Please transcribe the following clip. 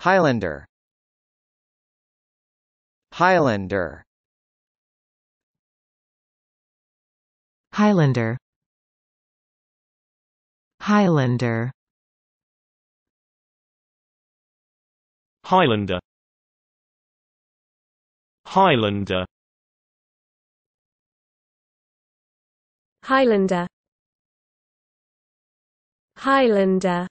Highlander Highlander Highlander Highlander Highlander Highlander Highlander Highlander